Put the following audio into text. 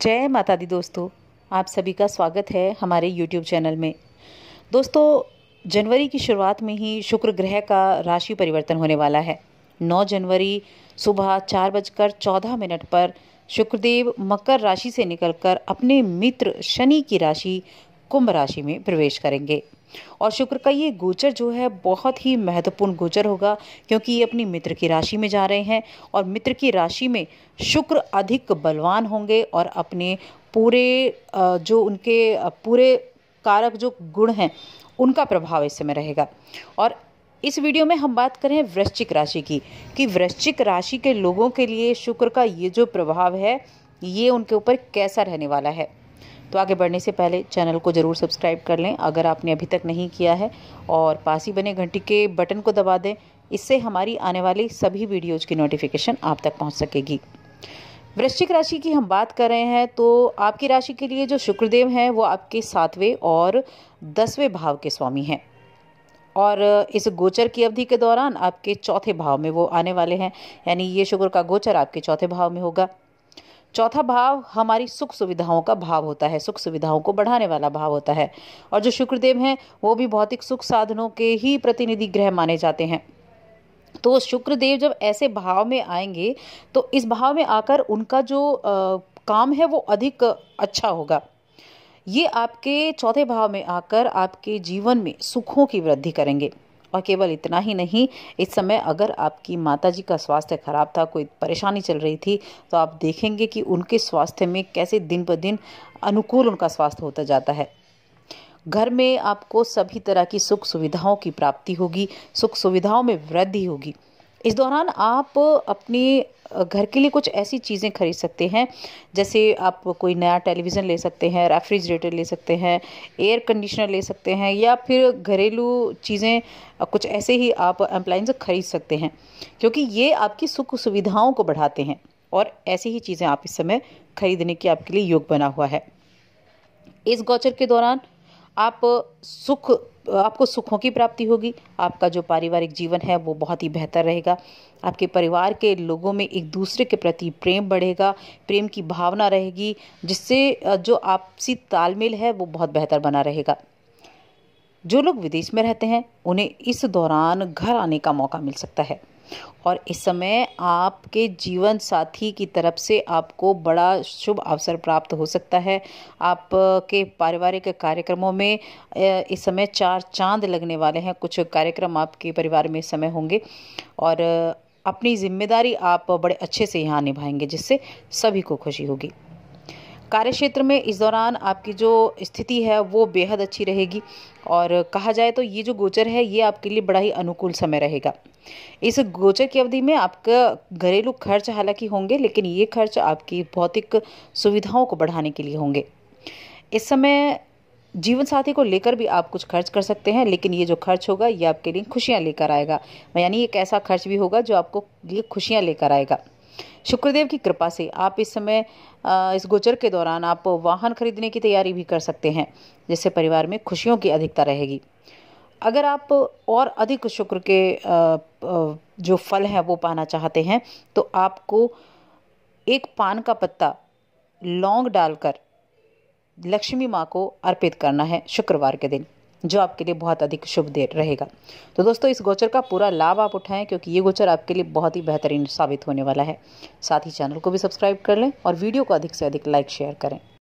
जय माता दी दोस्तों आप सभी का स्वागत है हमारे YouTube चैनल में दोस्तों जनवरी की शुरुआत में ही शुक्र ग्रह का राशि परिवर्तन होने वाला है 9 जनवरी सुबह चार बजकर चौदह मिनट पर शुक्रदेव मकर राशि से निकलकर अपने मित्र शनि की राशि कुंभ राशि में प्रवेश करेंगे और शुक्र का ये गोचर जो है बहुत ही महत्वपूर्ण गोचर होगा क्योंकि ये अपनी मित्र की राशि में जा रहे हैं और मित्र की राशि में शुक्र अधिक बलवान होंगे और अपने पूरे जो उनके पूरे कारक जो गुण हैं उनका प्रभाव इस समय रहेगा और इस वीडियो में हम बात करें वृश्चिक राशि की कि वृश्चिक राशि के लोगों के लिए शुक्र का ये जो प्रभाव है ये उनके ऊपर कैसा रहने वाला है तो आगे बढ़ने से पहले चैनल को ज़रूर सब्सक्राइब कर लें अगर आपने अभी तक नहीं किया है और पास ही बने घंटी के बटन को दबा दें इससे हमारी आने वाली सभी वीडियोज़ की नोटिफिकेशन आप तक पहुँच सकेगी वृश्चिक राशि की हम बात कर रहे हैं तो आपकी राशि के लिए जो शुक्रदेव हैं वो आपके सातवें और दसवें भाव के स्वामी हैं और इस गोचर की अवधि के दौरान आपके चौथे भाव में वो आने वाले हैं यानी ये शुक्र का गोचर आपके चौथे भाव में होगा चौथा भाव हमारी सुख सुविधाओं का भाव होता है सुख सुविधाओं को बढ़ाने वाला भाव होता है और जो शुक्रदेव हैं वो भी भौतिक सुख साधनों के ही प्रतिनिधि ग्रह माने जाते हैं तो शुक्रदेव जब ऐसे भाव में आएंगे तो इस भाव में आकर उनका जो आ, काम है वो अधिक अच्छा होगा ये आपके चौथे भाव में आकर आपके जीवन में सुखों की वृद्धि करेंगे और केवल इतना ही नहीं इस समय अगर आपकी माता जी का स्वास्थ्य खराब था कोई परेशानी चल रही थी तो आप देखेंगे कि उनके स्वास्थ्य में कैसे दिन ब दिन अनुकूल उनका स्वास्थ्य होता जाता है घर में आपको सभी तरह की सुख सुविधाओं की प्राप्ति होगी सुख सुविधाओं में वृद्धि होगी इस दौरान आप अपनी घर के लिए कुछ ऐसी चीज़ें खरीद सकते हैं जैसे आप कोई नया टेलीविज़न ले सकते हैं रेफ्रिजरेटर ले सकते हैं एयर कंडीशनर ले सकते हैं या फिर घरेलू चीज़ें कुछ ऐसे ही आप एम्प्लाइंस खरीद सकते हैं क्योंकि ये आपकी सुख सुविधाओं को बढ़ाते हैं और ऐसी ही चीज़ें आप इस समय खरीदने की आपके लिए योग बना हुआ है इस गौचर के दौरान आप सुख आपको सुखों की प्राप्ति होगी आपका जो पारिवारिक जीवन है वो बहुत ही बेहतर रहेगा आपके परिवार के लोगों में एक दूसरे के प्रति प्रेम बढ़ेगा प्रेम की भावना रहेगी जिससे जो आपसी तालमेल है वो बहुत बेहतर बना रहेगा जो लोग विदेश में रहते हैं उन्हें इस दौरान घर आने का मौका मिल सकता है और इस समय आपके जीवन साथी की तरफ से आपको बड़ा शुभ अवसर प्राप्त हो सकता है आपके पारिवारिक कार्यक्रमों में इस समय चार चांद लगने वाले हैं कुछ कार्यक्रम आपके परिवार में इस समय होंगे और अपनी जिम्मेदारी आप बड़े अच्छे से यहाँ निभाएंगे जिससे सभी को खुशी होगी कार्य क्षेत्र में इस दौरान आपकी जो स्थिति है वो बेहद अच्छी रहेगी और कहा जाए तो ये जो गोचर है ये आपके लिए बड़ा ही अनुकूल समय रहेगा इस गोचर की अवधि में आपका घरेलू खर्च हालांकि होंगे लेकिन ये खर्च आपकी भौतिक सुविधाओं को बढ़ाने के लिए होंगे इस समय जीवन साथी को लेकर भी आप कुछ खर्च कर सकते हैं लेकिन ये जो खर्च होगा ये आपके लिए खुशियाँ लेकर आएगा यानी एक ऐसा खर्च भी होगा जो आपको लिए खुशियाँ लेकर आएगा शुक्रदेव की कृपा से आप इस समय इस गोचर के दौरान आप वाहन खरीदने की तैयारी भी कर सकते हैं जिससे परिवार में खुशियों की अधिकता रहेगी अगर आप और अधिक शुक्र के जो फल हैं वो पाना चाहते हैं तो आपको एक पान का पत्ता लौंग डालकर लक्ष्मी माँ को अर्पित करना है शुक्रवार के दिन जो आपके लिए बहुत अधिक शुभ देर रहेगा तो दोस्तों इस गोचर का पूरा लाभ आप उठाएं क्योंकि ये गोचर आपके लिए बहुत ही बेहतरीन साबित होने वाला है साथ ही चैनल को भी सब्सक्राइब कर लें और वीडियो को अधिक से अधिक लाइक शेयर करें